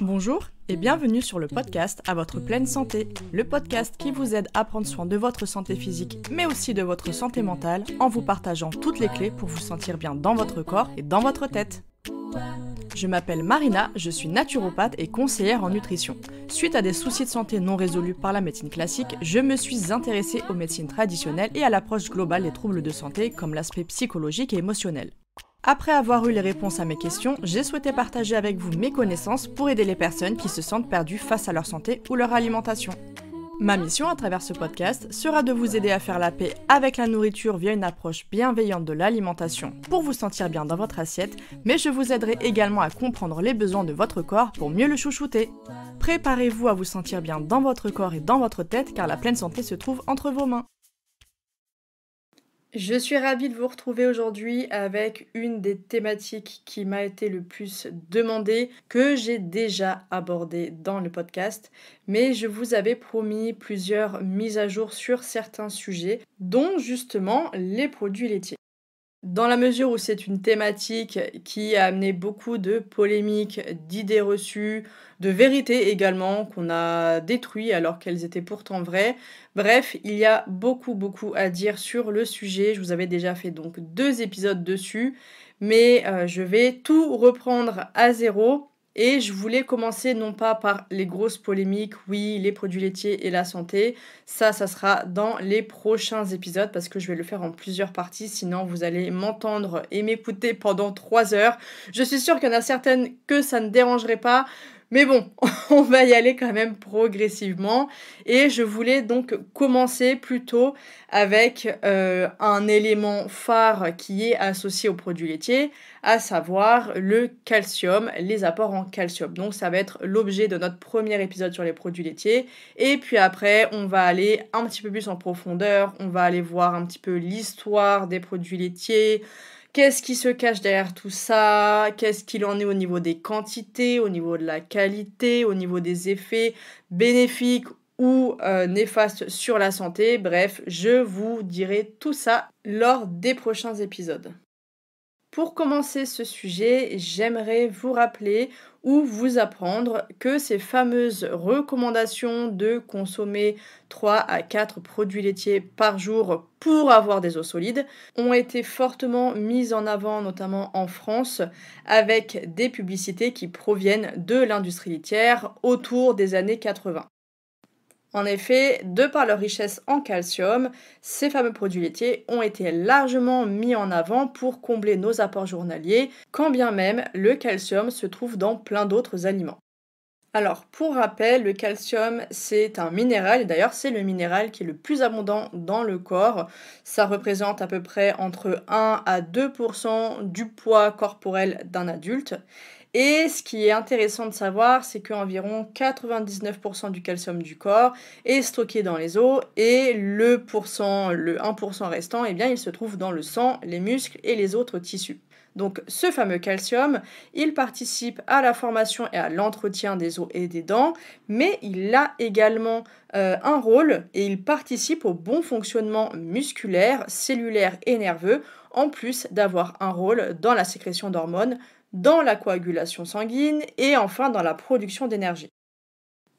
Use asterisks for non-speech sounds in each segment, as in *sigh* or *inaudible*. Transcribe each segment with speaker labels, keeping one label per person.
Speaker 1: Bonjour et bienvenue sur le podcast À votre pleine santé, le podcast qui vous aide à prendre soin de votre santé physique mais aussi de votre santé mentale en vous partageant toutes les clés pour vous sentir bien dans votre corps et dans votre tête. Je m'appelle Marina, je suis naturopathe et conseillère en nutrition. Suite à des soucis de santé non résolus par la médecine classique, je me suis intéressée aux médecines traditionnelles et à l'approche globale des troubles de santé comme l'aspect psychologique et émotionnel. Après avoir eu les réponses à mes questions, j'ai souhaité partager avec vous mes connaissances pour aider les personnes qui se sentent perdues face à leur santé ou leur alimentation. Ma mission à travers ce podcast sera de vous aider à faire la paix avec la nourriture via une approche bienveillante de l'alimentation pour vous sentir bien dans votre assiette, mais je vous aiderai également à comprendre les besoins de votre corps pour mieux le chouchouter. Préparez-vous à vous sentir bien dans votre corps et dans votre tête car la pleine santé se trouve entre vos mains. Je suis ravie de vous retrouver aujourd'hui avec une des thématiques qui m'a été le plus demandée, que j'ai déjà abordée dans le podcast, mais je vous avais promis plusieurs mises à jour sur certains sujets, dont justement les produits laitiers. Dans la mesure où c'est une thématique qui a amené beaucoup de polémiques, d'idées reçues, de vérités également qu'on a détruites alors qu'elles étaient pourtant vraies. Bref, il y a beaucoup beaucoup à dire sur le sujet. Je vous avais déjà fait donc deux épisodes dessus, mais euh, je vais tout reprendre à zéro et je voulais commencer non pas par les grosses polémiques, oui, les produits laitiers et la santé, ça, ça sera dans les prochains épisodes parce que je vais le faire en plusieurs parties, sinon vous allez m'entendre et m'écouter pendant trois heures. Je suis sûre qu'il y en a certaines que ça ne dérangerait pas. Mais bon, *laughs* on va y aller quand même progressivement. Et je voulais donc commencer plutôt avec euh, un élément phare qui est associé aux produits laitiers, à savoir le calcium, les apports en calcium. Donc ça va être l'objet de notre premier épisode sur les produits laitiers. Et puis après, on va aller un petit peu plus en profondeur, on va aller voir un petit peu l'histoire des produits laitiers Qu'est-ce qui se cache derrière tout ça Qu'est-ce qu'il en est au niveau des quantités, au niveau de la qualité, au niveau des effets bénéfiques ou euh, néfastes sur la santé Bref, je vous dirai tout ça lors des prochains épisodes. Pour commencer ce sujet, j'aimerais vous rappeler ou vous apprendre que ces fameuses recommandations de consommer 3 à 4 produits laitiers par jour pour avoir des eaux solides ont été fortement mises en avant, notamment en France, avec des publicités qui proviennent de l'industrie laitière autour des années 80. En effet, de par leur richesse en calcium, ces fameux produits laitiers ont été largement mis en avant pour combler nos apports journaliers, quand bien même le calcium se trouve dans plein d'autres aliments. Alors, pour rappel, le calcium, c'est un minéral, et d'ailleurs, c'est le minéral qui est le plus abondant dans le corps. Ça représente à peu près entre 1 à 2% du poids corporel d'un adulte. Et ce qui est intéressant de savoir, c'est qu'environ 99% du calcium du corps est stocké dans les os et le, 1% restant, eh bien, il se trouve dans le sang, les muscles et les autres tissus. Donc ce fameux calcium, il participe à la formation et à l'entretien des os et des dents, mais il a également euh, un rôle et il participe au bon fonctionnement musculaire, cellulaire et nerveux, en plus d'avoir un rôle dans la sécrétion d'hormones dans la coagulation sanguine et enfin dans la production d'énergie.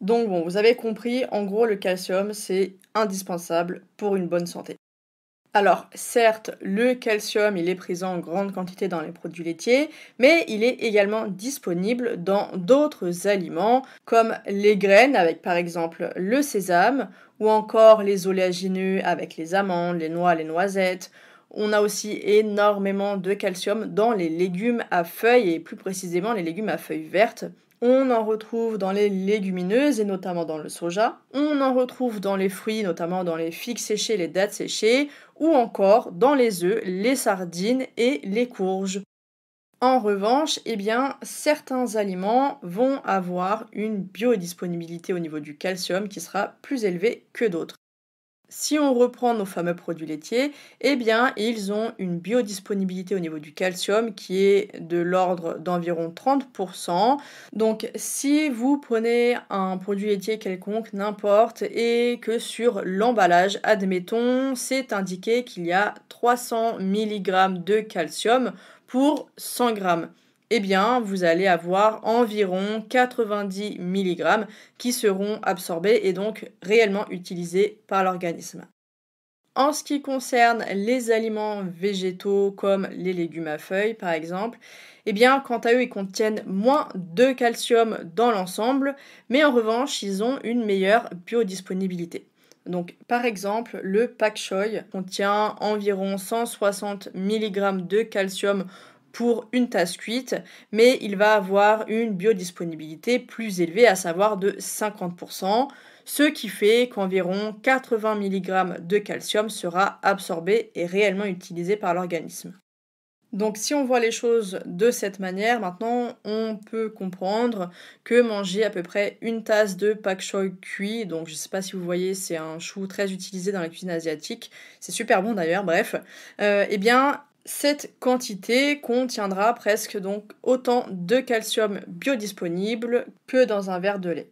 Speaker 1: Donc bon, vous avez compris, en gros le calcium c'est indispensable pour une bonne santé. Alors certes, le calcium il est présent en grande quantité dans les produits laitiers, mais il est également disponible dans d'autres aliments comme les graines avec par exemple le sésame ou encore les oléagineux avec les amandes, les noix, les noisettes on a aussi énormément de calcium dans les légumes à feuilles et plus précisément les légumes à feuilles vertes. On en retrouve dans les légumineuses et notamment dans le soja. On en retrouve dans les fruits, notamment dans les figues séchées, les dattes séchées, ou encore dans les œufs, les sardines et les courges. En revanche, eh bien, certains aliments vont avoir une biodisponibilité au niveau du calcium qui sera plus élevée que d'autres si on reprend nos fameux produits laitiers, eh bien, ils ont une biodisponibilité au niveau du calcium qui est de l'ordre d'environ 30%. Donc, si vous prenez un produit laitier quelconque, n'importe, et que sur l'emballage, admettons, c'est indiqué qu'il y a 300 mg de calcium pour 100 g eh bien, vous allez avoir environ 90 mg qui seront absorbés et donc réellement utilisés par l'organisme. En ce qui concerne les aliments végétaux comme les légumes à feuilles par exemple, eh bien quant à eux ils contiennent moins de calcium dans l'ensemble, mais en revanche ils ont une meilleure biodisponibilité. Donc par exemple le pak choy contient environ 160 mg de calcium pour une tasse cuite, mais il va avoir une biodisponibilité plus élevée, à savoir de 50%, ce qui fait qu'environ 80 mg de calcium sera absorbé et réellement utilisé par l'organisme. Donc si on voit les choses de cette manière, maintenant on peut comprendre que manger à peu près une tasse de pak choy cuit, donc je ne sais pas si vous voyez, c'est un chou très utilisé dans la cuisine asiatique, c'est super bon d'ailleurs, bref, euh, eh bien cette quantité contiendra presque donc autant de calcium biodisponible que dans un verre de lait.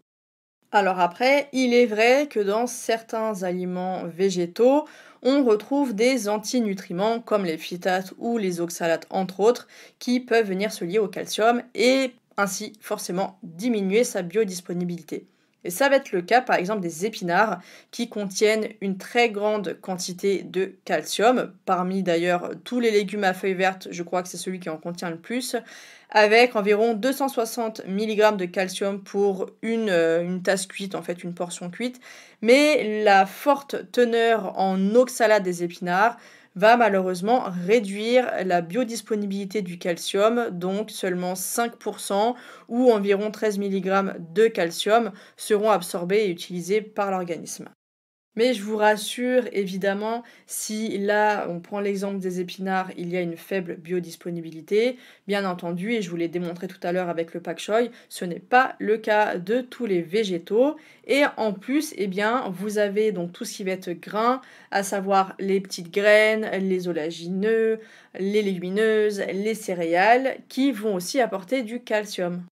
Speaker 1: Alors après, il est vrai que dans certains aliments végétaux, on retrouve des antinutriments comme les phytates ou les oxalates entre autres qui peuvent venir se lier au calcium et ainsi forcément diminuer sa biodisponibilité. Et ça va être le cas par exemple des épinards qui contiennent une très grande quantité de calcium, parmi d'ailleurs tous les légumes à feuilles vertes, je crois que c'est celui qui en contient le plus, avec environ 260 mg de calcium pour euh, une, tasse cuite, en fait une portion cuite. Mais la forte teneur en oxalate des épinards va malheureusement réduire la biodisponibilité du calcium, donc seulement 5% ou environ 13 mg de calcium seront absorbés et utilisés par l'organisme. Mais je vous rassure, évidemment, si là, on prend l'exemple des épinards, il y a une faible biodisponibilité, bien entendu, et je vous l'ai démontré tout à l'heure avec le pak choy, ce n'est pas le cas de tous les végétaux. Et en plus, eh bien, vous avez donc tout ce qui va être grain, à savoir les petites graines, les olagineux, les légumineuses, les céréales, qui vont aussi apporter du calcium.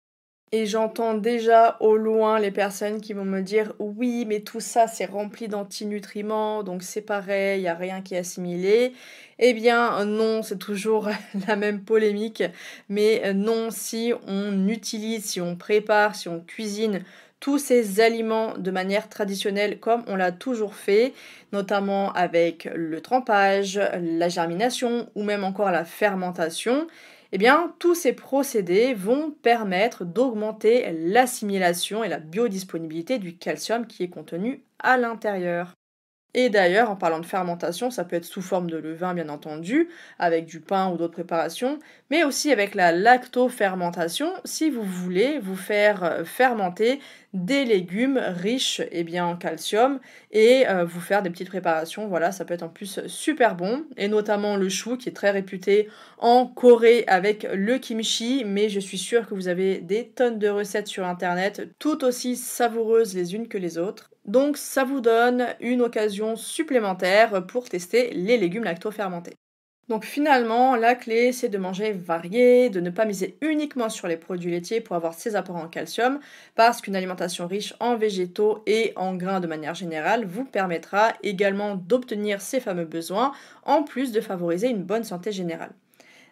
Speaker 1: Et j'entends déjà au loin les personnes qui vont me dire oui, mais tout ça c'est rempli d'antinutriments, donc c'est pareil, il n'y a rien qui est assimilé. Eh bien non, c'est toujours *laughs* la même polémique, mais euh, non, si on utilise, si on prépare, si on cuisine tous ces aliments de manière traditionnelle comme on l'a toujours fait, notamment avec le trempage, la germination ou même encore la fermentation, eh bien, tous ces procédés vont permettre d'augmenter l'assimilation et la biodisponibilité du calcium qui est contenu à l'intérieur. Et d'ailleurs, en parlant de fermentation, ça peut être sous forme de levain, bien entendu, avec du pain ou d'autres préparations, mais aussi avec la lactofermentation, si vous voulez vous faire euh, fermenter des légumes riches eh en calcium et euh, vous faire des petites préparations. Voilà, ça peut être en plus super bon, et notamment le chou qui est très réputé en Corée avec le kimchi, mais je suis sûre que vous avez des tonnes de recettes sur Internet, tout aussi savoureuses les unes que les autres. Donc ça vous donne une occasion supplémentaire pour tester les légumes lactofermentés. Donc finalement, la clé, c'est de manger varié, de ne pas miser uniquement sur les produits laitiers pour avoir ses apports en calcium, parce qu'une alimentation riche en végétaux et en grains de manière générale vous permettra également d'obtenir ces fameux besoins, en plus de favoriser une bonne santé générale.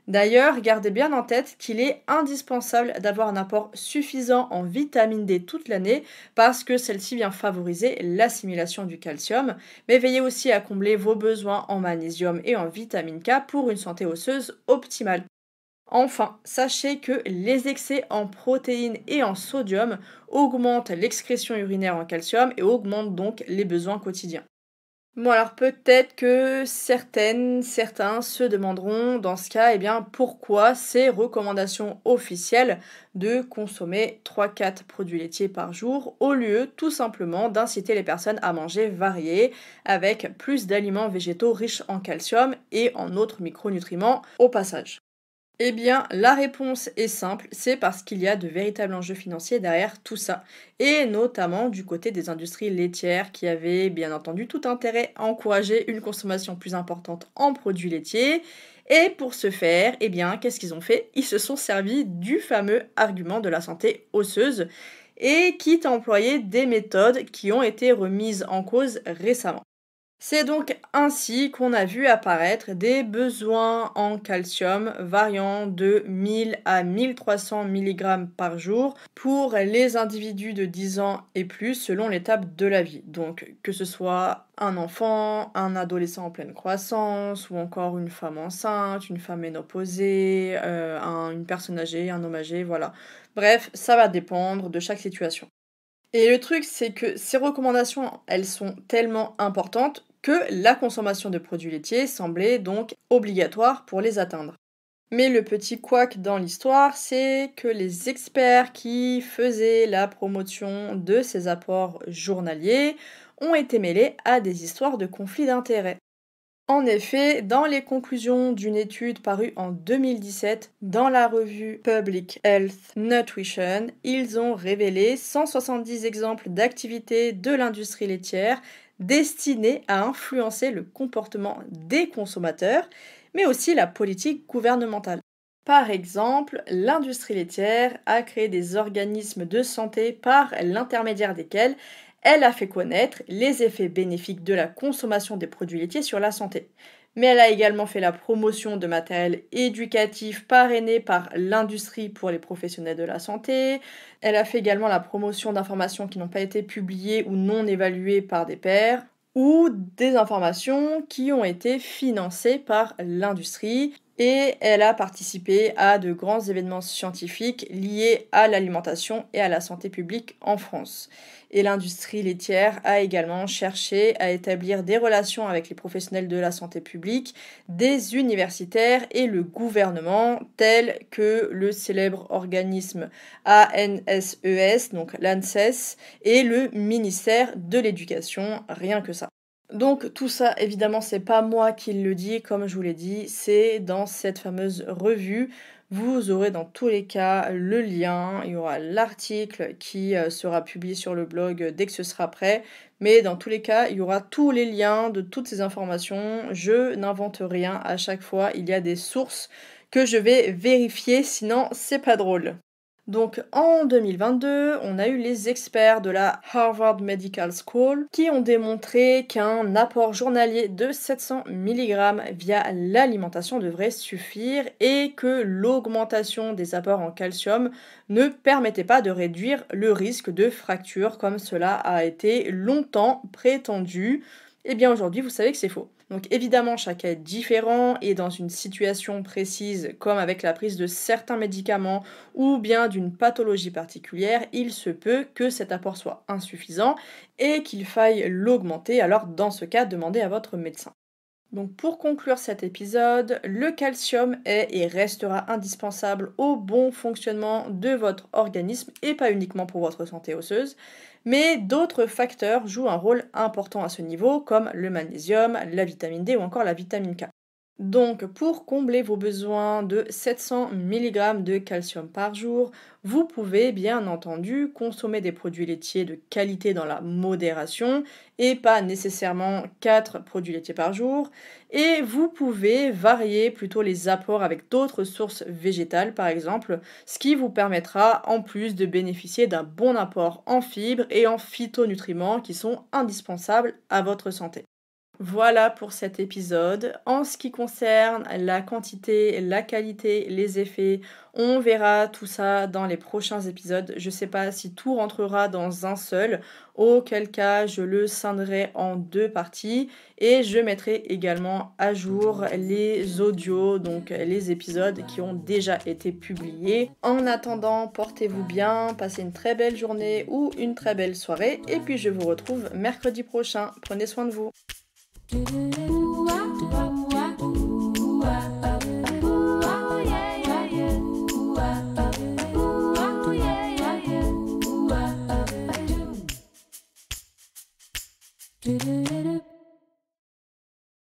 Speaker 1: D'ailleurs, gardez bien en tête qu'il est indispensable d'avoir un apport suffisant en vitamine D toute l'année parce que celle-ci vient favoriser l'assimilation du calcium, mais veillez aussi à combler vos besoins en magnésium et en vitamine K pour une santé osseuse optimale. Enfin, sachez que les excès en protéines et en sodium augmentent l'excrétion urinaire en calcium et augmentent donc les besoins quotidiens. Bon alors peut-être que certaines, certains se demanderont dans ce cas, eh bien pourquoi ces recommandations officielles de consommer 3-4 produits laitiers par jour au lieu tout simplement d'inciter les personnes à manger varié avec plus d'aliments végétaux riches en calcium et en autres micronutriments au passage. Eh bien, la réponse est simple, c'est parce qu'il y a de véritables enjeux financiers derrière tout ça, et notamment du côté des industries laitières qui avaient bien entendu tout intérêt à encourager une consommation plus importante en produits laitiers. Et pour ce faire, eh bien, qu'est-ce qu'ils ont fait Ils se sont servis du fameux argument de la santé osseuse et quitte à employer des méthodes qui ont été remises en cause récemment. C'est donc ainsi qu'on a vu apparaître des besoins en calcium variant de 1000 à 1300 mg par jour pour les individus de 10 ans et plus selon l'étape de la vie. Donc que ce soit un enfant, un adolescent en pleine croissance ou encore une femme enceinte, une femme ménopausée, euh, une personne âgée, un homme âgé, voilà. Bref, ça va dépendre de chaque situation. Et le truc, c'est que ces recommandations, elles sont tellement importantes que la consommation de produits laitiers semblait donc obligatoire pour les atteindre. Mais le petit couac dans l'histoire, c'est que les experts qui faisaient la promotion de ces apports journaliers ont été mêlés à des histoires de conflits d'intérêts. En effet, dans les conclusions d'une étude parue en 2017 dans la revue Public Health Nutrition, ils ont révélé 170 exemples d'activités de l'industrie laitière destinées à influencer le comportement des consommateurs, mais aussi la politique gouvernementale. Par exemple, l'industrie laitière a créé des organismes de santé par l'intermédiaire desquels elle a fait connaître les effets bénéfiques de la consommation des produits laitiers sur la santé. Mais elle a également fait la promotion de matériel éducatif parrainé par l'industrie pour les professionnels de la santé. Elle a fait également la promotion d'informations qui n'ont pas été publiées ou non évaluées par des pairs ou des informations qui ont été financées par l'industrie et elle a participé à de grands événements scientifiques liés à l'alimentation et à la santé publique en France. Et l'industrie laitière a également cherché à établir des relations avec les professionnels de la santé publique, des universitaires et le gouvernement, tel que le célèbre organisme ANSES, e donc l'ANSES, et le ministère de l'Éducation, rien que ça. Donc tout ça, évidemment, c'est pas moi qui le dis, comme je vous l'ai dit, c'est dans cette fameuse revue. Vous aurez dans tous les cas le lien, il y aura l'article qui euh, sera publié sur le blog dès que ce sera prêt, mais dans tous les cas, il y aura tous les liens de toutes ces informations. Je n'invente rien à chaque fois, il y a des sources que je vais vérifier, sinon c'est pas drôle. Donc en 2022, on a eu les experts de la Harvard Medical School qui ont démontré qu'un apport journalier de 700 mg via l'alimentation devrait suffire et que l'augmentation des apports en calcium ne permettait pas de réduire le risque de fracture comme cela a été longtemps prétendu. Eh bien aujourd'hui, vous savez que c'est faux. Donc évidemment, chacun est différent et dans une situation précise, comme avec la prise de certains médicaments ou bien d'une pathologie particulière, il se peut que cet apport soit insuffisant et qu'il faille l'augmenter. Alors dans ce cas, demandez à votre médecin. Donc pour conclure cet épisode, le calcium est et restera indispensable au bon fonctionnement de votre organisme et pas uniquement pour votre santé osseuse, mais d'autres facteurs jouent un rôle important à ce niveau comme le magnésium, la vitamine D ou encore la vitamine K. Donc, pour combler vos besoins de 700 mg de calcium par jour, vous pouvez bien entendu consommer des produits laitiers de qualité dans la modération et pas nécessairement 4 produits laitiers par jour. Et vous pouvez varier plutôt les apports avec d'autres sources végétales par exemple, ce qui vous permettra en plus de bénéficier d'un bon apport en fibres et en phytonutriments qui sont indispensables à votre santé. Voilà pour cet épisode. En ce qui concerne la quantité, la qualité, les effets, on verra tout ça dans les prochains épisodes. Je ne sais pas si tout rentrera dans un seul, auquel cas je le scinderai en deux parties et je mettrai également à jour les audios, donc les épisodes qui ont déjà été publiés. En attendant, portez-vous bien, passez une très belle journée ou une très belle soirée et puis je vous retrouve mercredi prochain. Prenez soin de vous. Mm-hmm.